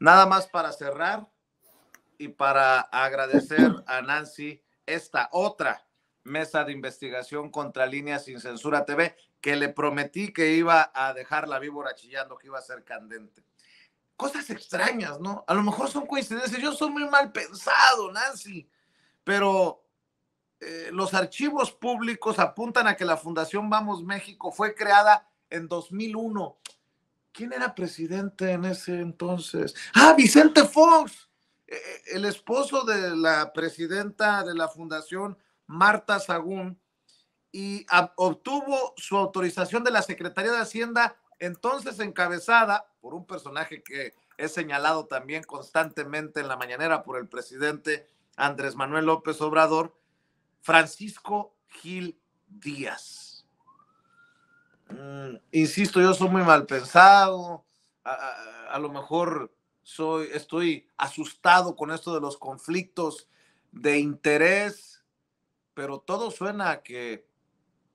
Nada más para cerrar y para agradecer a Nancy esta otra mesa de investigación contra líneas sin censura TV que le prometí que iba a dejar la víbora chillando, que iba a ser candente. Cosas extrañas, ¿no? A lo mejor son coincidencias. Yo soy muy mal pensado, Nancy, pero eh, los archivos públicos apuntan a que la Fundación Vamos México fue creada en 2001. ¿Quién era presidente en ese entonces? Ah, Vicente Fox, e, e, el esposo de la presidenta de la fundación, Marta Sagún, y obtuvo su autorización de la Secretaría de Hacienda, entonces encabezada por un personaje que es señalado también constantemente en la mañanera por el presidente Andrés Manuel López Obrador, Francisco Gil Díaz. Mm, insisto, yo soy muy mal pensado, a, lo mejor soy, estoy asustado con esto de los conflictos de interés, pero todo suena a que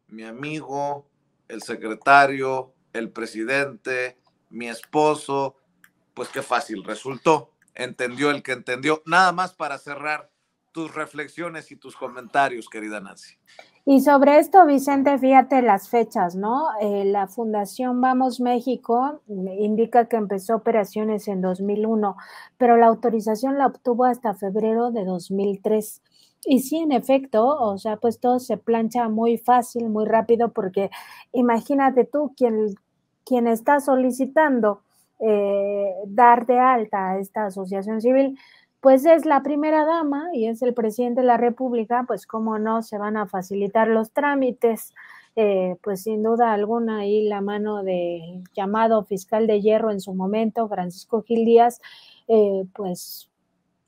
mi amigo, el secretario, el presidente, mi esposo, pues qué fácil resultó, entendió el que entendió. Nada más para cerrar tus reflexiones y tus comentarios, querida Nancy. Y sobre esto, Vicente, fíjate las fechas, ¿no? Eh, la Fundación Vamos México eh, indica que empezó operaciones en 2001, pero la autorización la obtuvo hasta febrero de 2003. Y sí, en efecto, o sea, pues todo se plancha muy fácil, muy rápido, porque imagínate tú, quien, quien está solicitando eh, dar de alta a esta asociación civil, pues es la primera dama y es el presidente de la República, pues cómo no se van a facilitar los trámites, eh, pues sin duda alguna ahí la mano de llamado fiscal de hierro en su momento, Francisco Gil Díaz, eh, pues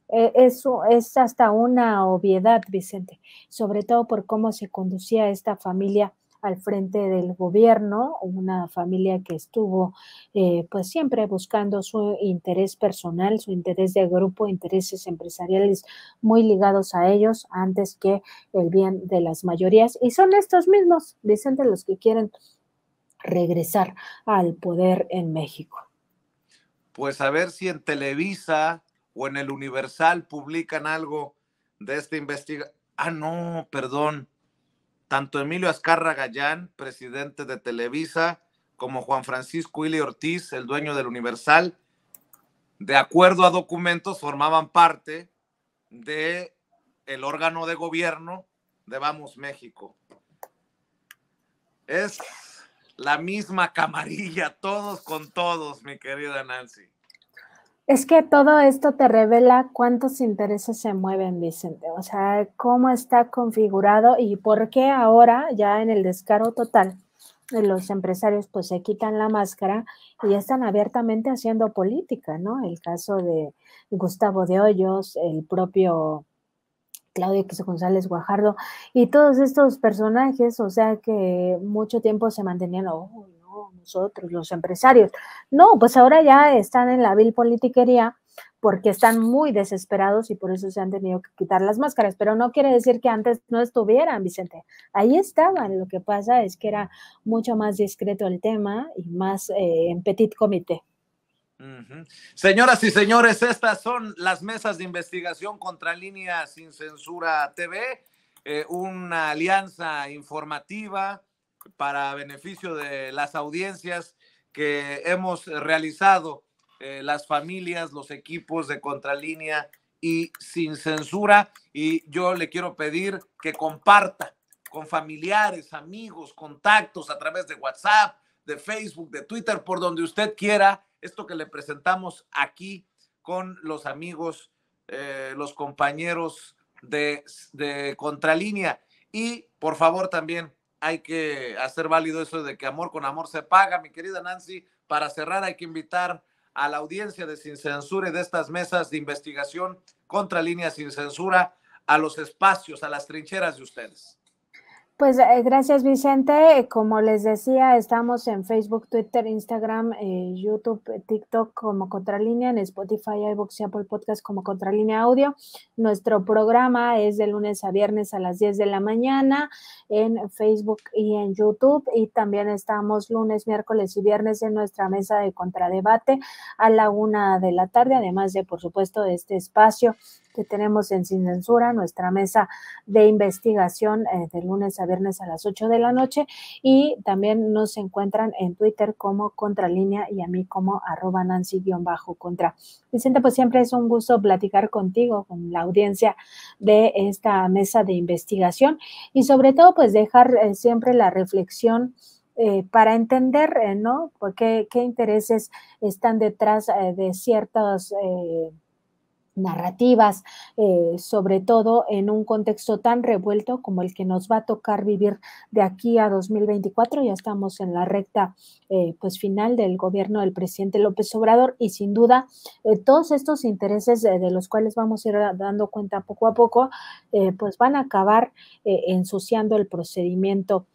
e-, eso es hasta una obviedad, Vicente, sobre todo por cómo se conducía esta familia al frente del gobierno, una familia que estuvo eh, pues siempre buscando su interés personal, su interés de grupo, intereses empresariales muy ligados a ellos antes que el bien de las mayorías. Y son estos mismos, dicen, de los que quieren regresar al poder en México. Pues a ver si en Televisa o en el Universal publican algo de esta investigación. Ah, no, perdón tanto Emilio Azcarra Gallán, presidente de Televisa, como Juan Francisco Ili Ortiz, el dueño del Universal, de acuerdo a documentos, formaban parte de el órgano de gobierno de Vamos México. Es la misma camarilla, todos con todos, mi querida Nancy. Es que todo esto te revela cuántos intereses se mueven, Vicente, o sea, cómo está configurado y por qué ahora ya en el descaro total eh, los empresarios pues se quitan la máscara y están abiertamente haciendo política, ¿no? El caso de Gustavo de Hoyos, el propio Claudio X. González Guajardo y todos estos personajes, o sea que mucho tiempo se mantenían, nosotros, los empresarios. No, pues ahora ya están en la vil politiquería porque están muy desesperados y por eso se han tenido que quitar las máscaras, pero no quiere decir que antes no estuvieran, Vicente. Ahí estaban, lo que pasa es que era mucho más discreto el tema y más eh, en petit comité. Señoras y señores, estas son las mesas de investigación contra línea sin censura TV, eh, una alianza informativa para beneficio de las audiencias que hemos realizado, eh, las familias, los equipos de contralínea y sin censura. Y yo le quiero pedir que comparta con familiares, amigos, contactos a través de WhatsApp, de Facebook, de Twitter, por donde usted quiera, esto que le presentamos aquí con los amigos, eh, los compañeros de, de Contralínea. Y por favor también hay que hacer válido eso de que amor con amor se paga. Mi querida Nancy, para cerrar hay que invitar a la audiencia de Sin Censura y de estas mesas de investigación contra líneas sin censura a los espacios, a las trincheras de ustedes. Pues eh, gracias Vicente. Eh, como les decía, estamos en Facebook, Twitter, Instagram, eh, YouTube, TikTok como Contralínea, en Spotify, iVoox y Apple Podcast como Contralínea Audio. Nuestro programa es de lunes a viernes a las 10 de la mañana en Facebook y en YouTube. Y también estamos lunes, miércoles y viernes en nuestra mesa de contradebate a la una de la tarde, además de, por supuesto, de este espacio que tenemos en Sin Censura, nuestra mesa de investigación de lunes a viernes a las 8 de la noche y también nos encuentran en Twitter como Contralínea y a mí como arroba Nancy-contra. Vicente, pues siempre es un gusto platicar contigo, con la audiencia de esta mesa de investigación y sobre todo pues dejar eh, siempre la reflexión eh, para entender, eh, ¿no? Por pues, qué intereses están detrás de ciertos narrativas, eh, sobre todo en un contexto tan revuelto como el que nos va a tocar vivir de aquí a 2024. Ya estamos en la recta eh, pues final del gobierno del presidente López Obrador y sin duda eh, todos estos intereses de los cuales vamos a ir dando cuenta poco a poco, pues van a acabar ensuciando el procedimiento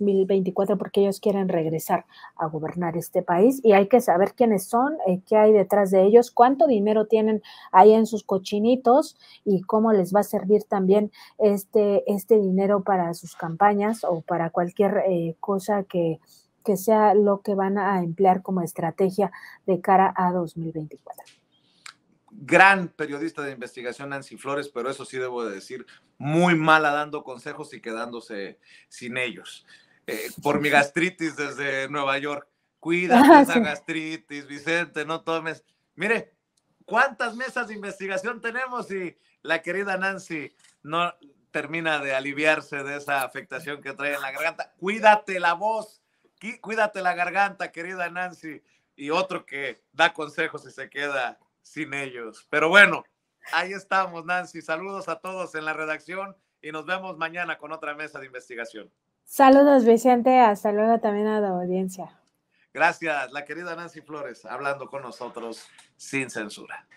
mil 2024 porque ellos quieren regresar a gobernar este país y hay que saber quiénes son, eh, qué hay detrás de ellos, cuánto dinero tienen ahí en sus cochinitos y cómo les va a servir también este, este dinero para sus campañas o para cualquier eh, cosa que, que sea lo que van a emplear como estrategia de cara a 2024 gran periodista de investigación, Nancy Flores, pero eso sí debo de decir, muy mala dando consejos y quedándose sin ellos. Eh, por mi gastritis desde Nueva York, cuídate ah, esa gastritis, Vicente, no tomes. Mire, ¿cuántas mesas de investigación tenemos? Y la querida Nancy no termina de aliviarse de esa afectación que trae en la garganta. Cuídate la voz, cuídate la garganta, querida Nancy. Y otro que da consejos y se queda sin ellos. Pero bueno, ahí estamos, Nancy. Saludos a todos en la redacción y nos vemos mañana con otra mesa de investigación. Saludos, Vicente. Hasta luego también a la audiencia. Gracias, la querida Nancy Flores, hablando con nosotros sin censura.